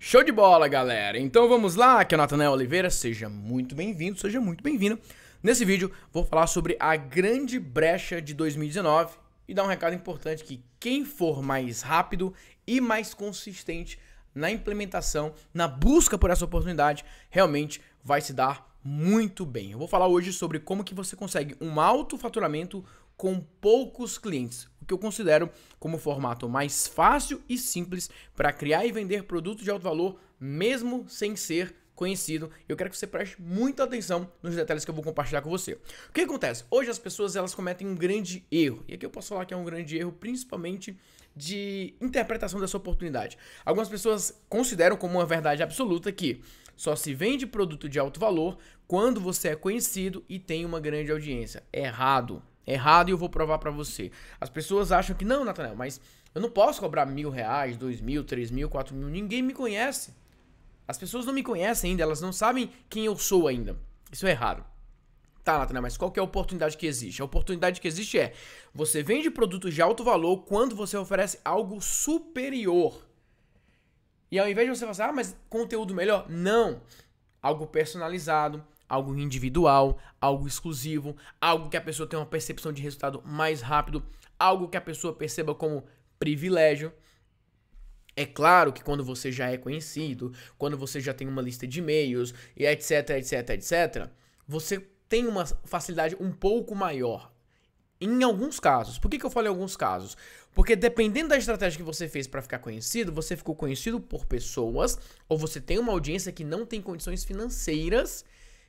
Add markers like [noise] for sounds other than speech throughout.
Show de bola, galera! Então vamos lá, aqui é o Nathanael Oliveira, seja muito bem-vindo, seja muito bem-vinda. Nesse vídeo vou falar sobre a grande brecha de 2019 e dar um recado importante que quem for mais rápido e mais consistente na implementação, na busca por essa oportunidade, realmente vai se dar muito bem. Eu vou falar hoje sobre como que você consegue um alto faturamento com poucos clientes, o que eu considero como o formato mais fácil e simples para criar e vender produtos de alto valor, mesmo sem ser conhecido. Eu quero que você preste muita atenção nos detalhes que eu vou compartilhar com você. O que acontece? Hoje as pessoas elas cometem um grande erro. E aqui eu posso falar que é um grande erro, principalmente de interpretação dessa oportunidade. Algumas pessoas consideram como uma verdade absoluta que só se vende produto de alto valor quando você é conhecido e tem uma grande audiência. É errado errado e eu vou provar para você. As pessoas acham que, não, Natanel mas eu não posso cobrar mil reais, dois mil, três mil, quatro mil, ninguém me conhece. As pessoas não me conhecem ainda, elas não sabem quem eu sou ainda. Isso é errado. Tá, Natanel mas qual que é a oportunidade que existe? A oportunidade que existe é, você vende produtos de alto valor quando você oferece algo superior. E ao invés de você falar, assim, ah, mas conteúdo melhor, não. Algo personalizado, algo individual, algo exclusivo, algo que a pessoa tenha uma percepção de resultado mais rápido, algo que a pessoa perceba como privilégio. É claro que quando você já é conhecido, quando você já tem uma lista de e-mails e etc, etc, etc, você tem uma facilidade um pouco maior. Em alguns casos. Por que, que eu falei alguns casos? Porque dependendo da estratégia que você fez para ficar conhecido, você ficou conhecido por pessoas ou você tem uma audiência que não tem condições financeiras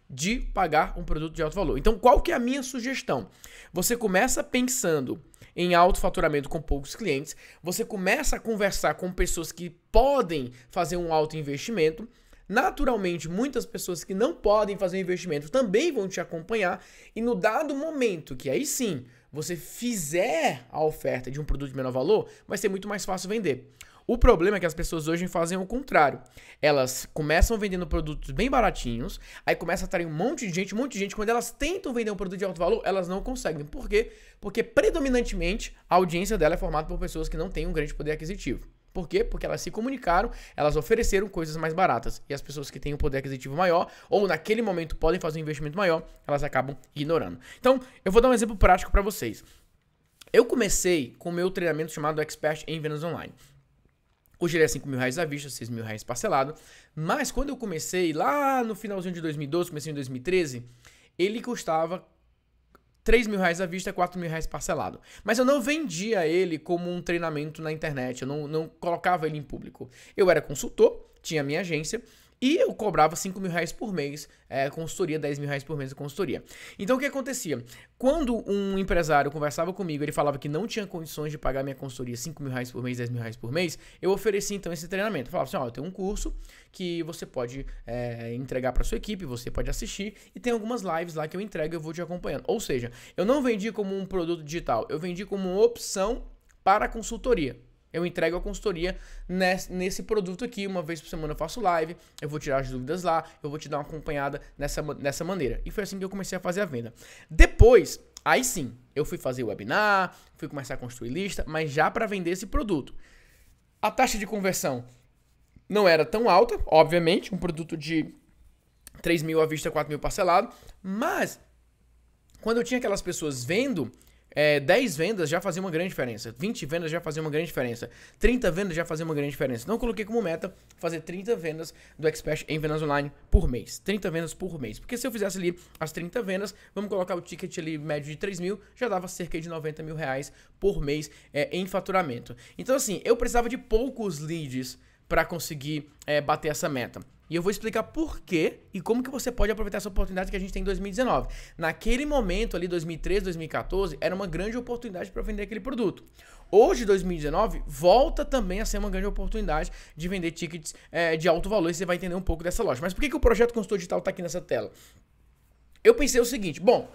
de pagar um produto de alto valor. Então, qual que é a minha sugestão? Você começa pensando em alto faturamento com poucos clientes, você começa a conversar com pessoas que podem fazer um alto investimento. Naturalmente, muitas pessoas que não podem fazer um investimento também vão te acompanhar e no dado momento que aí sim você fizer a oferta de um produto de menor valor, vai ser muito mais fácil vender. O problema é que as pessoas hoje fazem o contrário. Elas começam vendendo produtos bem baratinhos, aí começa a atrair um monte de gente, um monte de gente. Quando elas tentam vender um produto de alto valor, elas não conseguem. Por quê? Porque predominantemente a audiência dela é formada por pessoas que não têm um grande poder aquisitivo. Por quê? Porque elas se comunicaram, elas ofereceram coisas mais baratas. E as pessoas que têm um poder aquisitivo maior, ou naquele momento podem fazer um investimento maior, elas acabam ignorando. Então, eu vou dar um exemplo prático para vocês. Eu comecei com o meu treinamento chamado Expert em Vendas Online. Hoje ele é 5 mil reais à vista, 6 mil reais parcelado. Mas quando eu comecei lá no finalzinho de 2012, comecei em 2013, ele custava 3 mil reais à vista, 4 mil reais parcelado. Mas eu não vendia ele como um treinamento na internet, eu não, não colocava ele em público. Eu era consultor, tinha minha agência, e eu cobrava 5 mil reais por mês, é, consultoria, 10 mil reais por mês de consultoria. Então o que acontecia? Quando um empresário conversava comigo, ele falava que não tinha condições de pagar minha consultoria 5 mil reais por mês, 10 mil reais por mês, eu oferecia então esse treinamento. Eu falava assim: ó, oh, eu tenho um curso que você pode é, entregar para sua equipe, você pode assistir, e tem algumas lives lá que eu entrego e eu vou te acompanhando. Ou seja, eu não vendi como um produto digital, eu vendi como uma opção para consultoria. Eu entrego a consultoria nesse, produto aqui, uma vez por semana eu faço live, eu vou tirar as dúvidas lá, eu vou te dar uma acompanhada nessa, nessa maneira. E foi assim que eu comecei a fazer a venda. Depois, aí sim, eu fui fazer webinar, fui começar a construir lista, mas já para vender esse produto. A taxa de conversão não era tão alta, obviamente, um produto de 3 mil à vista, 4 mil parcelado, mas quando eu tinha aquelas pessoas vendo é, 10 vendas já fazia uma grande diferença. 20 vendas já fazia uma grande diferença. 30 vendas já fazia uma grande diferença. Não coloquei como meta fazer 30 vendas do Expert em vendas online por mês. 30 vendas por mês. Porque se eu fizesse ali as 30 vendas, vamos colocar o ticket ali médio de 3 mil, já dava cerca de 90 mil reais por mês é, em faturamento. Então, assim, eu precisava de poucos leads para conseguir é, bater essa meta. E eu vou explicar por quê e como que você pode aproveitar essa oportunidade que a gente tem em 2019. Naquele momento ali, 2013, 2014, era uma grande oportunidade para vender aquele produto. Hoje, 2019, volta também a ser uma grande oportunidade de vender tickets é, de alto valor e você vai entender um pouco dessa loja. Mas por que, que o projeto consultor digital está aqui nessa tela? Eu pensei o seguinte, bom,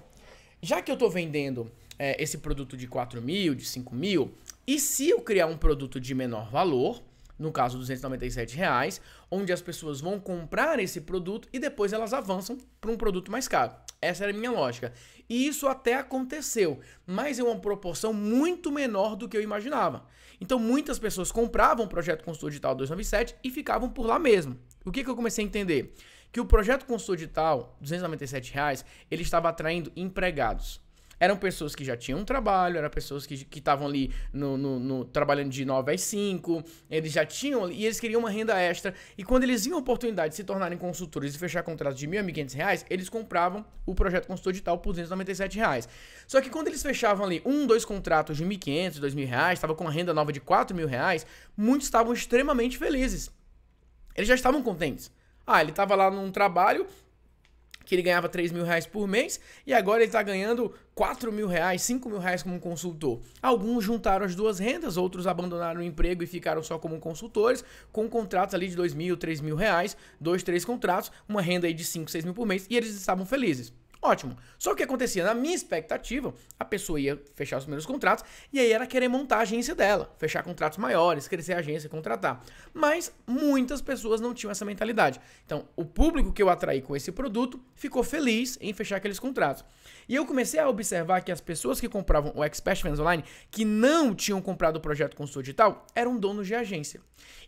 já que eu estou vendendo é, esse produto de 4 mil, de 5 mil, e se eu criar um produto de menor valor no caso 297 reais, onde as pessoas vão comprar esse produto e depois elas avançam para um produto mais caro. Essa era a minha lógica. E isso até aconteceu, mas é uma proporção muito menor do que eu imaginava. Então muitas pessoas compravam o projeto Consultor Digital 297 e ficavam por lá mesmo. O que, que eu comecei a entender? Que o projeto Consultor Digital, 297 reais, ele estava atraindo empregados eram pessoas que já tinham um trabalho, eram pessoas que estavam ali no, no, no, trabalhando de 9 às 5, eles já tinham, e eles queriam uma renda extra. E quando eles tinham a oportunidade de se tornarem consultores e fechar contratos de R$ 1.500, reais, eles compravam o projeto consultor digital por R$ 297. Reais. Só que quando eles fechavam ali um, dois contratos de R$ 1.500, R$ reais estava com uma renda nova de R$ 4.000, reais, muitos estavam extremamente felizes. Eles já estavam contentes. Ah, ele estava lá num trabalho que ele ganhava 3 mil reais por mês e agora ele está ganhando 4 mil reais, 5 mil reais como consultor. Alguns juntaram as duas rendas, outros abandonaram o emprego e ficaram só como consultores, com contratos ali de 2 mil, 3 mil reais, dois, três contratos, uma renda aí de 5, 6 mil por mês e eles estavam felizes. Ótimo. Só que o que acontecia? Na minha expectativa, a pessoa ia fechar os primeiros contratos e aí era querer montar a agência dela, fechar contratos maiores, crescer a agência, contratar. Mas muitas pessoas não tinham essa mentalidade. Então, o público que eu atraí com esse produto ficou feliz em fechar aqueles contratos. E eu comecei a observar que as pessoas que compravam o Expert Finance Online, que não tinham comprado o projeto consultor digital, eram donos de agência.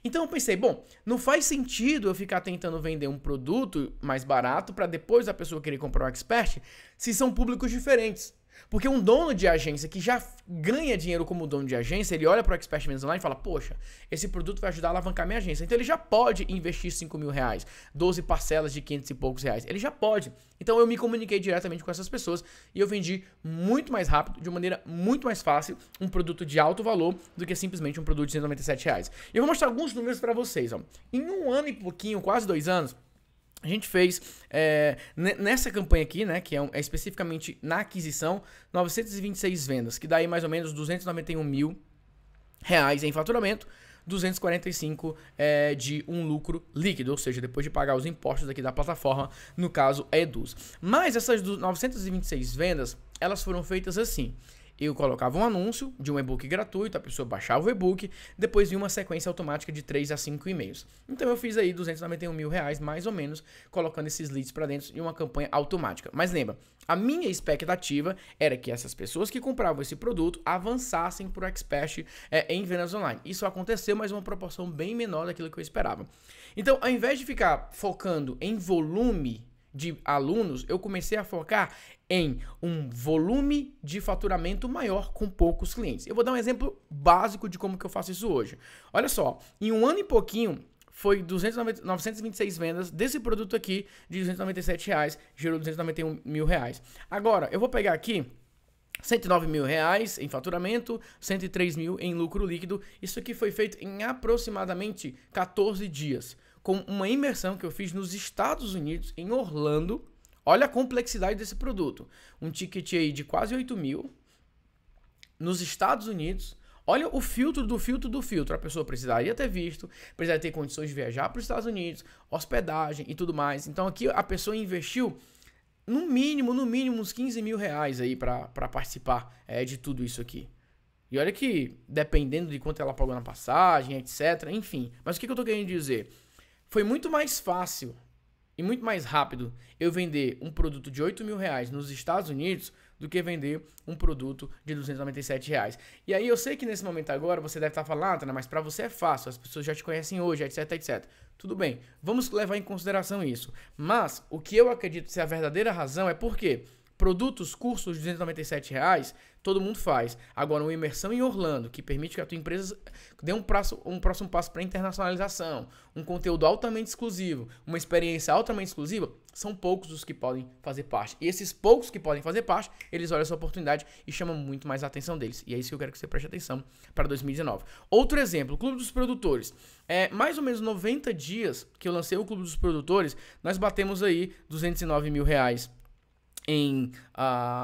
Então eu pensei, bom, não faz sentido eu ficar tentando vender um produto mais barato para depois a pessoa querer comprar o Expert podcast se são públicos diferentes. Porque um dono de agência que já ganha dinheiro como dono de agência, ele olha para o Expert Menos Online e fala: Poxa, esse produto vai ajudar a alavancar minha agência. Então ele já pode investir 5 mil reais, 12 parcelas de 500 e poucos reais. Ele já pode. Então eu me comuniquei diretamente com essas pessoas e eu vendi muito mais rápido, de maneira muito mais fácil, um produto de alto valor do que simplesmente um produto de 197 reais. E eu vou mostrar alguns números para vocês. Ó. Em um ano e pouquinho, quase dois anos. A gente fez é, nessa campanha aqui, né, que é, um, é, especificamente na aquisição, 926 vendas, que dá aí mais ou menos 291 mil reais em faturamento, 245 é, de um lucro líquido, ou seja, depois de pagar os impostos aqui da plataforma, no caso é Eduz. Mas essas 926 vendas, elas foram feitas assim. Eu colocava um anúncio de um e-book gratuito, a pessoa baixava o e-book, depois vinha uma sequência automática de 3 a 5 e-mails. Então eu fiz aí 291 mil reais, mais ou menos, colocando esses leads para dentro de uma campanha automática. Mas lembra, a minha expectativa era que essas pessoas que compravam esse produto avançassem para o expert é, em vendas online. Isso aconteceu, mas uma proporção bem menor daquilo que eu esperava. Então, ao invés de ficar focando em volume de alunos, eu comecei a focar em um volume de faturamento maior com poucos clientes. Eu vou dar um exemplo básico de como que eu faço isso hoje. Olha só, em um ano e pouquinho, foi 290, 926 vendas desse produto aqui de 297 reais, gerou 291 mil reais. Agora, eu vou pegar aqui 109 mil reais em faturamento, 103 mil em lucro líquido. Isso aqui foi feito em aproximadamente 14 dias com uma imersão que eu fiz nos Estados Unidos, em Orlando. Olha a complexidade desse produto. Um ticket aí de quase 8 mil nos Estados Unidos. Olha o filtro do filtro do filtro. A pessoa precisaria ter visto, precisaria ter condições de viajar para os Estados Unidos, hospedagem e tudo mais. Então aqui a pessoa investiu no mínimo, no mínimo uns 15 mil reais aí para participar é, de tudo isso aqui. E olha que dependendo de quanto ela pagou na passagem, etc. Enfim. Mas o que, que eu estou querendo dizer? Foi muito mais fácil e muito mais rápido eu vender um produto de 8 mil reais nos Estados Unidos do que vender um produto de 297 reais. E aí eu sei que nesse momento agora você deve estar falando, ah, mas para você é fácil, as pessoas já te conhecem hoje, etc, etc. Tudo bem, vamos levar em consideração isso. Mas o que eu acredito ser a verdadeira razão é porque Produtos, cursos de R$ reais, todo mundo faz. Agora, uma imersão em Orlando, que permite que a tua empresa dê um, prazo, um próximo passo para internacionalização, um conteúdo altamente exclusivo, uma experiência altamente exclusiva, são poucos os que podem fazer parte. E esses poucos que podem fazer parte, eles olham essa oportunidade e chamam muito mais a atenção deles. E é isso que eu quero que você preste atenção para 2019. Outro exemplo, o Clube dos Produtores. É, mais ou menos 90 dias que eu lancei o Clube dos Produtores, nós batemos aí 209 mil reais em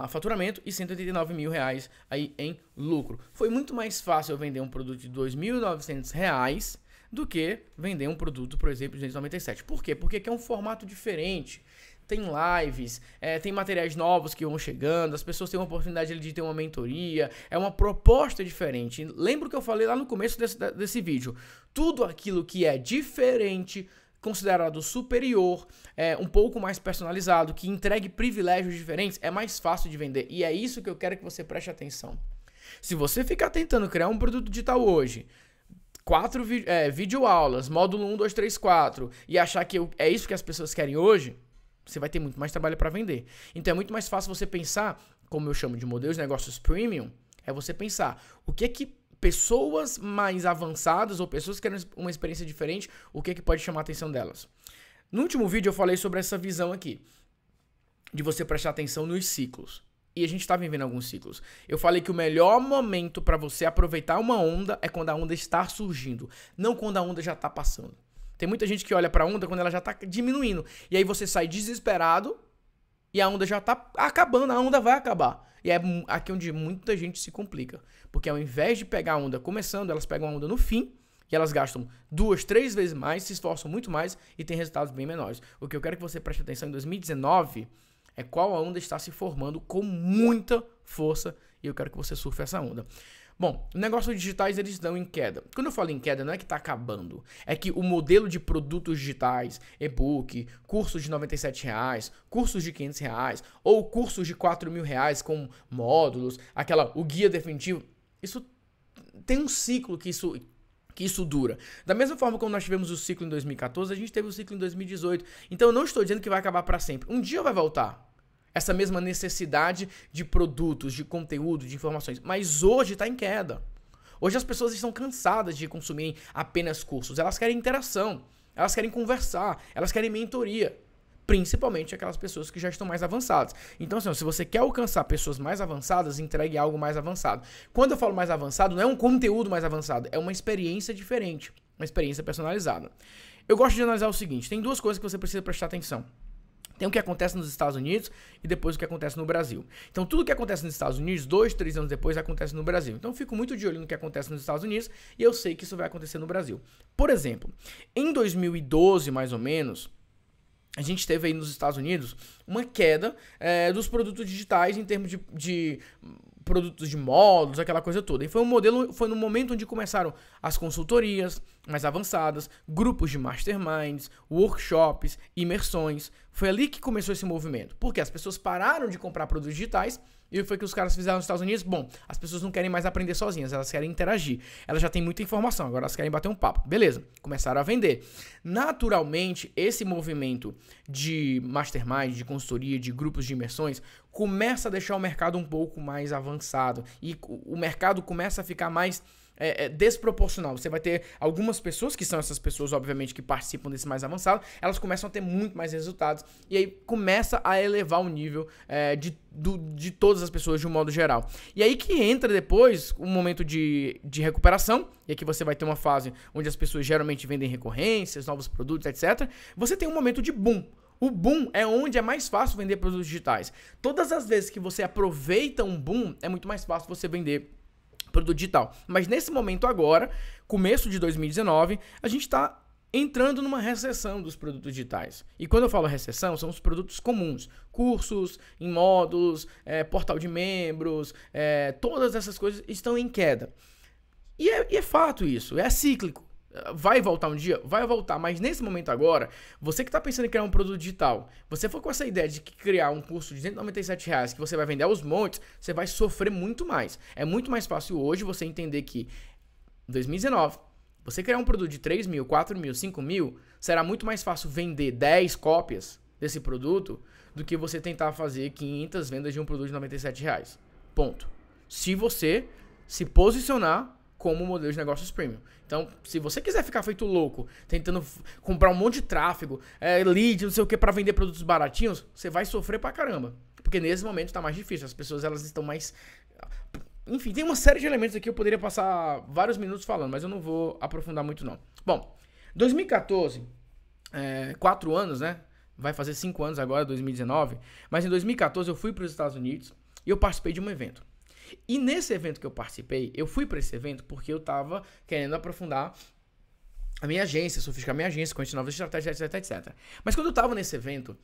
uh, faturamento e 189 mil reais aí em lucro. Foi muito mais fácil eu vender um produto de 2.900 reais do que vender um produto, por exemplo, de 297. Por quê? Porque é um formato diferente. Tem lives, é, tem materiais novos que vão chegando, as pessoas têm uma oportunidade de ter uma mentoria, é uma proposta diferente. Lembra que eu falei lá no começo desse, desse vídeo? Tudo aquilo que é diferente considerado superior, é, um pouco mais personalizado, que entregue privilégios diferentes, é mais fácil de vender. E é isso que eu quero que você preste atenção. Se você ficar tentando criar um produto digital hoje, quatro é, videoaulas, módulo 1, 2, 3, 4, e achar que eu, é isso que as pessoas querem hoje, você vai ter muito mais trabalho para vender. Então é muito mais fácil você pensar, como eu chamo de modelo de negócios premium, é você pensar o que é que pessoas mais avançadas ou pessoas que querem uma experiência diferente, o que, que pode chamar a atenção delas. No último vídeo eu falei sobre essa visão aqui, de você prestar atenção nos ciclos. E a gente está vivendo alguns ciclos. Eu falei que o melhor momento para você aproveitar uma onda é quando a onda está surgindo, não quando a onda já está passando. Tem muita gente que olha para a onda quando ela já está diminuindo. E aí você sai desesperado e a onda já está acabando, a onda vai acabar. E é aqui onde muita gente se complica. Porque ao invés de pegar a onda começando, elas pegam a onda no fim. E elas gastam duas, três vezes mais, se esforçam muito mais e têm resultados bem menores. O que eu quero que você preste atenção em 2019 é qual a onda está se formando com muita força e eu quero que você surfe essa onda. Bom, negócios digitais eles estão em queda. Quando eu falo em queda, não é que está acabando. É que o modelo de produtos digitais, e-book, cursos de 97 reais cursos de 500, reais, ou cursos de R$ mil reais com módulos, aquela o guia definitivo, isso tem um ciclo que isso que isso dura. Da mesma forma como nós tivemos o ciclo em 2014, a gente teve o ciclo em 2018. Então eu não estou dizendo que vai acabar para sempre. Um dia vai voltar, essa mesma necessidade de produtos, de conteúdo, de informações. Mas hoje está em queda. Hoje as pessoas estão cansadas de consumir apenas cursos. Elas querem interação, elas querem conversar, elas querem mentoria. Principalmente aquelas pessoas que já estão mais avançadas. Então, assim, se você quer alcançar pessoas mais avançadas, entregue algo mais avançado. Quando eu falo mais avançado, não é um conteúdo mais avançado, é uma experiência diferente, uma experiência personalizada. Eu gosto de analisar o seguinte: tem duas coisas que você precisa prestar atenção. Tem o que acontece nos Estados Unidos e depois o que acontece no Brasil. Então, tudo o que acontece nos Estados Unidos, dois, três anos depois, acontece no Brasil. Então, eu fico muito de olho no que acontece nos Estados Unidos e eu sei que isso vai acontecer no Brasil. Por exemplo, em 2012, mais ou menos, a gente teve aí nos Estados Unidos uma queda é, dos produtos digitais em termos de, de produtos de módulos, aquela coisa toda. E foi um modelo, foi no momento onde começaram as consultorias mais avançadas, grupos de masterminds, workshops, imersões. Foi ali que começou esse movimento, porque as pessoas pararam de comprar produtos digitais e o foi que os caras fizeram nos Estados Unidos? Bom, as pessoas não querem mais aprender sozinhas, elas querem interagir. Elas já têm muita informação, agora elas querem bater um papo. Beleza, começaram a vender. Naturalmente, esse movimento de mastermind, de consultoria, de grupos de imersões, começa a deixar o mercado um pouco mais avançado. E o mercado começa a ficar mais é, é, desproporcional. Você vai ter algumas pessoas, que são essas pessoas, obviamente, que participam desse mais avançado, elas começam a ter muito mais resultados. E aí começa a elevar o nível é, de, do, de todas as pessoas de um modo geral. E aí que entra depois um momento de, de recuperação. E aqui você vai ter uma fase onde as pessoas geralmente vendem recorrências, novos produtos, etc. Você tem um momento de boom. O boom é onde é mais fácil vender produtos digitais. Todas as vezes que você aproveita um boom, é muito mais fácil você vender produto digital. Mas nesse momento agora, começo de 2019, a gente está entrando numa recessão dos produtos digitais. E quando eu falo recessão, são os produtos comuns. Cursos, em módulos, é, portal de membros, é, todas essas coisas estão em queda. E é, e é fato isso, é cíclico. Vai voltar um dia? Vai voltar, mas nesse momento agora, você que está pensando em criar um produto digital, você for com essa ideia de que criar um curso de 197 reais que você vai vender aos montes, você vai sofrer muito mais. É muito mais fácil hoje você entender que 2019, você criar um produto de 3 mil, 4 mil, 5 mil, será muito mais fácil vender 10 cópias desse produto do que você tentar fazer 500 vendas de um produto de 97 reais. Ponto. Se você se posicionar como modelo de negócios premium. Então, se você quiser ficar feito louco, tentando comprar um monte de tráfego, é, lead, não sei o que, para vender produtos baratinhos, você vai sofrer pra caramba. Porque nesse momento está mais difícil, as pessoas elas estão mais enfim, tem uma série de elementos aqui que eu poderia passar vários minutos falando, mas eu não vou aprofundar muito não. Bom, 2014, é, quatro anos, né? Vai fazer cinco anos agora, 2019. Mas em 2014 eu fui para os Estados Unidos e eu participei de um evento. E nesse evento que eu participei, eu fui para esse evento porque eu estava querendo aprofundar a minha agência, sofisticar a minha agência, conhecer novas estratégias, etc, etc. Mas quando eu estava nesse evento,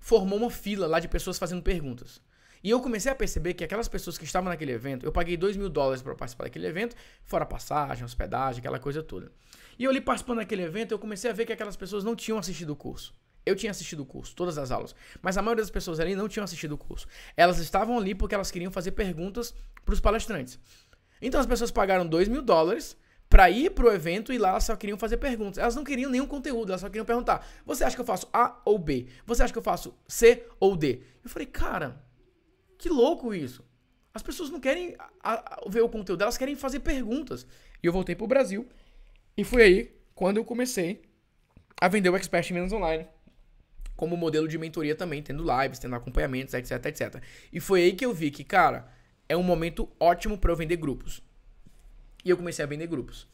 formou uma fila lá de pessoas fazendo perguntas. E eu comecei a perceber que aquelas pessoas que estavam naquele evento, eu paguei 2 mil dólares para participar daquele evento, fora passagem, hospedagem, aquela coisa toda. E eu ali participando daquele evento, eu comecei a ver que aquelas pessoas não tinham assistido o curso. Eu tinha assistido o curso, todas as aulas, mas a maioria das pessoas ali não tinham assistido o curso. Elas estavam ali porque elas queriam fazer perguntas para os palestrantes. Então as pessoas pagaram 2 mil dólares para ir para o evento e lá elas só queriam fazer perguntas. Elas não queriam nenhum conteúdo, elas só queriam perguntar: você acha que eu faço A ou B? Você acha que eu faço C ou D? Eu falei, cara, que louco isso. As pessoas não querem a, a, ver o conteúdo, elas querem fazer perguntas. E eu voltei para o Brasil e foi aí quando eu comecei a vender o Expert Menos Online como modelo de mentoria também, tendo lives, tendo acompanhamentos, etc, etc. E foi aí que eu vi que, cara, é um momento ótimo para eu vender grupos. E eu comecei a vender grupos.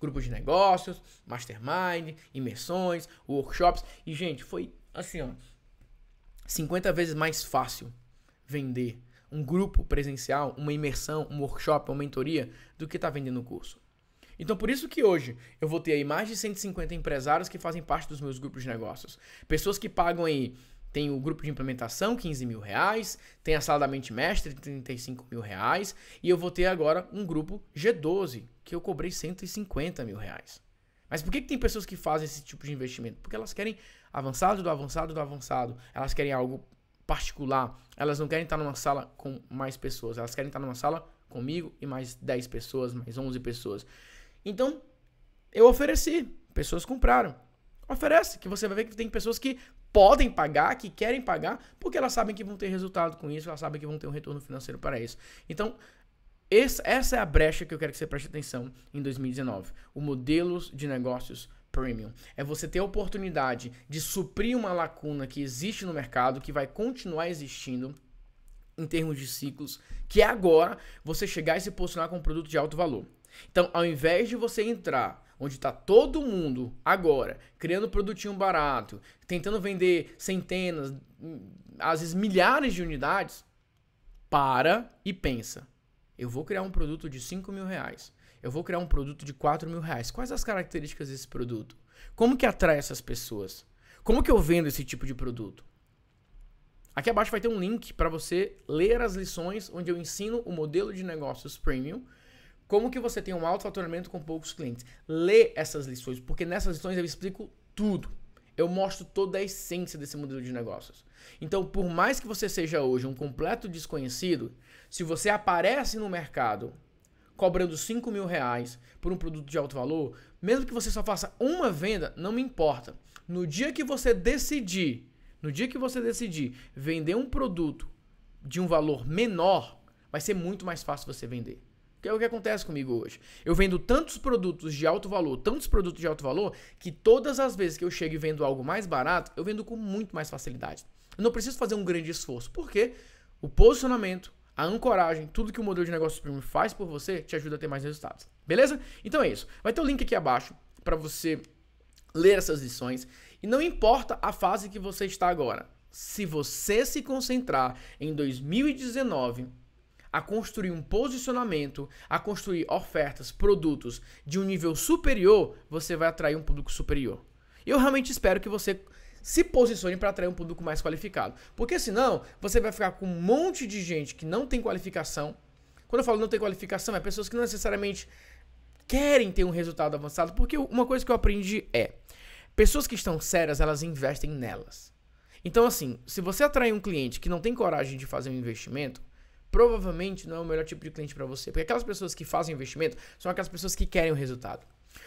Grupos de negócios, mastermind, imersões, workshops. E, gente, foi assim, ó. 50 vezes mais fácil vender um grupo presencial, uma imersão, um workshop, uma mentoria, do que tá vendendo o curso. Então, por isso que hoje eu vou ter aí mais de 150 empresários que fazem parte dos meus grupos de negócios. Pessoas que pagam aí tem o grupo de implementação, 15 mil reais. Tem a sala da mente mestre, 35 mil reais. E eu vou ter agora um grupo G12, que eu cobrei 150 mil reais. Mas por que, que tem pessoas que fazem esse tipo de investimento? Porque elas querem avançado do avançado do avançado. Elas querem algo particular. Elas não querem estar numa sala com mais pessoas. Elas querem estar numa sala comigo e mais 10 pessoas, mais 11 pessoas. Então, eu ofereci, pessoas compraram. Oferece, que você vai ver que tem pessoas que podem pagar, que querem pagar, porque elas sabem que vão ter resultado com isso, elas sabem que vão ter um retorno financeiro para isso. Então, essa é a brecha que eu quero que você preste atenção em 2019. O modelo de negócios premium. É você ter a oportunidade de suprir uma lacuna que existe no mercado, que vai continuar existindo em termos de ciclos, que é agora você chegar e se posicionar com um produto de alto valor. Então, ao invés de você entrar onde está todo mundo agora criando produtinho barato, tentando vender centenas, às vezes milhares de unidades, para e pensa. Eu vou criar um produto de 5 mil reais. Eu vou criar um produto de 4 mil reais. Quais as características desse produto? Como que atrai essas pessoas? Como que eu vendo esse tipo de produto? Aqui abaixo vai ter um link para você ler as lições onde eu ensino o modelo de negócios premium como que você tem um alto faturamento com poucos clientes? Lê essas lições, porque nessas lições eu explico tudo. Eu mostro toda a essência desse modelo de negócios. Então, por mais que você seja hoje um completo desconhecido, se você aparece no mercado cobrando 5 mil reais por um produto de alto valor, mesmo que você só faça uma venda, não me importa. No dia que você decidir, no dia que você decidir vender um produto de um valor menor, vai ser muito mais fácil você vender. Que é o que acontece comigo hoje. Eu vendo tantos produtos de alto valor, tantos produtos de alto valor, que todas as vezes que eu chego e vendo algo mais barato, eu vendo com muito mais facilidade. Eu não preciso fazer um grande esforço, porque o posicionamento, a ancoragem, tudo que o modelo de negócio premium faz por você, te ajuda a ter mais resultados. Beleza? Então é isso. Vai ter o um link aqui abaixo para você ler essas lições. E não importa a fase que você está agora. Se você se concentrar em 2019 a construir um posicionamento, a construir ofertas, produtos de um nível superior, você vai atrair um público superior. Eu realmente espero que você se posicione para atrair um público mais qualificado. Porque senão, você vai ficar com um monte de gente que não tem qualificação. Quando eu falo não tem qualificação, é pessoas que não necessariamente querem ter um resultado avançado, porque uma coisa que eu aprendi é: pessoas que estão sérias, elas investem nelas. Então, assim, se você atrair um cliente que não tem coragem de fazer um investimento, provavelmente não é o melhor tipo de cliente para você. Porque aquelas pessoas que fazem investimento são aquelas pessoas que querem o resultado.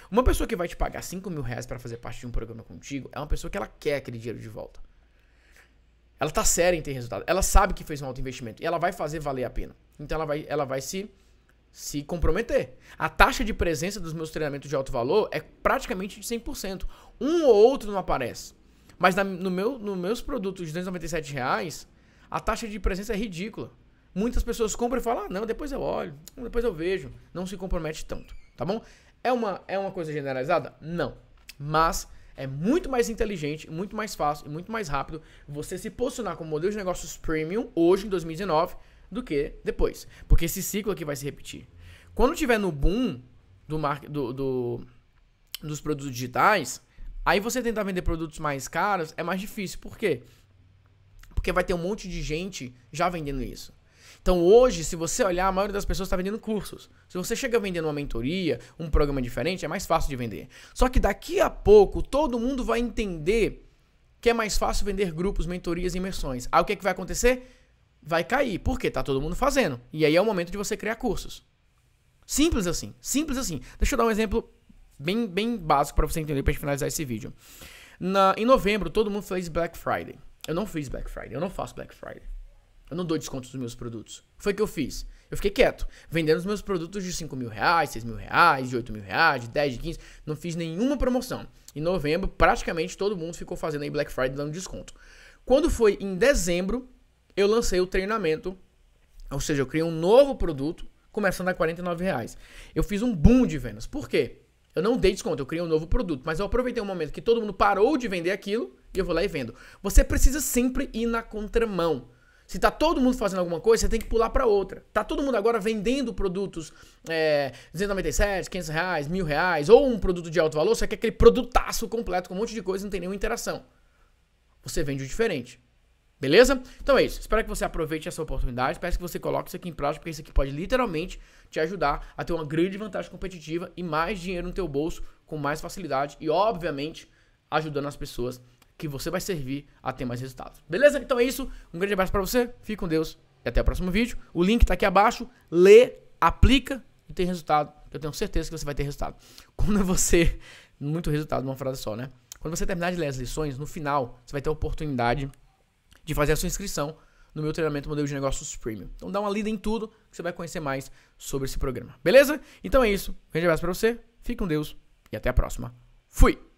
Uma pessoa que vai te pagar 5 mil reais para fazer parte de um programa contigo é uma pessoa que ela quer aquele dinheiro de volta. Ela tá séria em ter resultado. Ela sabe que fez um alto investimento e ela vai fazer valer a pena. Então ela vai, ela vai se se comprometer. A taxa de presença dos meus treinamentos de alto valor é praticamente de 100%. Um ou outro não aparece. Mas na, no meu, nos meus produtos de R$ reais, a taxa de presença é ridícula. Muitas pessoas compram e falam: ah, não, depois eu olho, depois eu vejo. Não se compromete tanto, tá bom? É uma, é uma coisa generalizada? Não. Mas é muito mais inteligente, muito mais fácil e muito mais rápido você se posicionar como modelo de negócios premium hoje, em 2019, do que depois. Porque esse ciclo aqui vai se repetir. Quando tiver no boom do, mar, do, do dos produtos digitais, aí você tentar vender produtos mais caros é mais difícil. Por quê? Porque vai ter um monte de gente já vendendo isso. Então hoje, se você olhar, a maioria das pessoas está vendendo cursos. Se você chega vendendo uma mentoria, um programa diferente, é mais fácil de vender. Só que daqui a pouco todo mundo vai entender que é mais fácil vender grupos, mentorias e imersões. Aí o que, é que vai acontecer? Vai cair, porque está todo mundo fazendo. E aí é o momento de você criar cursos. Simples assim, simples assim. Deixa eu dar um exemplo bem, bem básico para você entender, para finalizar esse vídeo. Na, em novembro, todo mundo fez Black Friday. Eu não fiz Black Friday, eu não faço Black Friday. Eu não dou desconto nos meus produtos. Foi o que eu fiz. Eu fiquei quieto, vendendo os meus produtos de 5 mil reais, 6 mil reais, de 8 mil reais, de 10, de 15. Não fiz nenhuma promoção. Em novembro, praticamente todo mundo ficou fazendo aí Black Friday dando desconto. Quando foi em dezembro, eu lancei o treinamento, ou seja, eu criei um novo produto, começando a 49 reais. Eu fiz um boom de vendas. Por quê? Eu não dei desconto, eu criei um novo produto, mas eu aproveitei um momento que todo mundo parou de vender aquilo e eu vou lá e vendo. Você precisa sempre ir na contramão. Se tá todo mundo fazendo alguma coisa, você tem que pular para outra. Tá todo mundo agora vendendo produtos é, 297, 500 reais, mil reais, ou um produto de alto valor, só que aquele produtaço completo com um monte de coisa não tem nenhuma interação. Você vende o diferente. Beleza? Então é isso. Espero que você aproveite essa oportunidade. Espero que você coloque isso aqui em prática, porque isso aqui pode literalmente te ajudar a ter uma grande vantagem competitiva e mais dinheiro no teu bolso com mais facilidade e, obviamente, ajudando as pessoas que você vai servir a ter mais resultados. Beleza? Então é isso. Um grande abraço para você. Fique com Deus e até o próximo vídeo. O link tá aqui abaixo. Lê, aplica e tem resultado. Eu tenho certeza que você vai ter resultado. [laughs] Quando é você muito resultado numa frase só, né? Quando você terminar de ler as lições, no final você vai ter a oportunidade de fazer a sua inscrição no meu treinamento Modelo de Negócios Premium. Então dá uma lida em tudo que você vai conhecer mais sobre esse programa. Beleza? Então é isso. Um grande abraço para você. Fique com Deus e até a próxima. Fui!